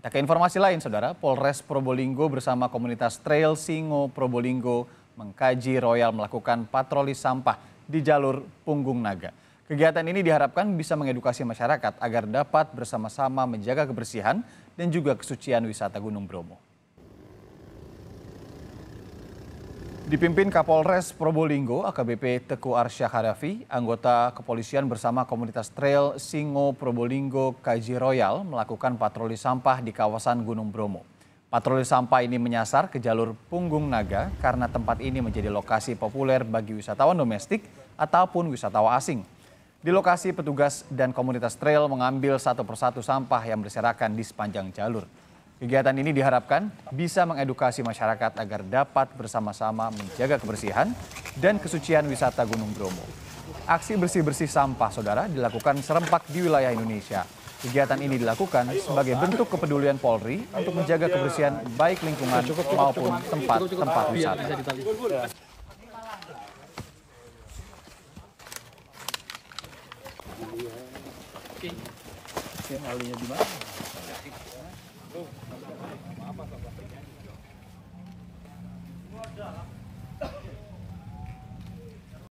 Kita ke informasi lain, Saudara. Polres Probolinggo bersama komunitas Trail Singo Probolinggo mengkaji Royal melakukan patroli sampah di jalur Punggung Naga. Kegiatan ini diharapkan bisa mengedukasi masyarakat agar dapat bersama-sama menjaga kebersihan dan juga kesucian wisata Gunung Bromo. Dipimpin Kapolres Probolinggo, AKBP Teku Arsyah Harafi, anggota kepolisian bersama komunitas trail Singo Probolinggo Kaji Royal melakukan patroli sampah di kawasan Gunung Bromo. Patroli sampah ini menyasar ke jalur Punggung Naga karena tempat ini menjadi lokasi populer bagi wisatawan domestik ataupun wisatawan asing. Di lokasi, petugas dan komunitas trail mengambil satu persatu sampah yang berserakan di sepanjang jalur. Kegiatan ini diharapkan bisa mengedukasi masyarakat agar dapat bersama-sama menjaga kebersihan dan kesucian wisata Gunung Bromo. Aksi bersih-bersih sampah, saudara, dilakukan serempak di wilayah Indonesia. Kegiatan ini dilakukan sebagai bentuk kepedulian Polri untuk menjaga kebersihan baik lingkungan maupun tempat-tempat wisata. Oke, di mana?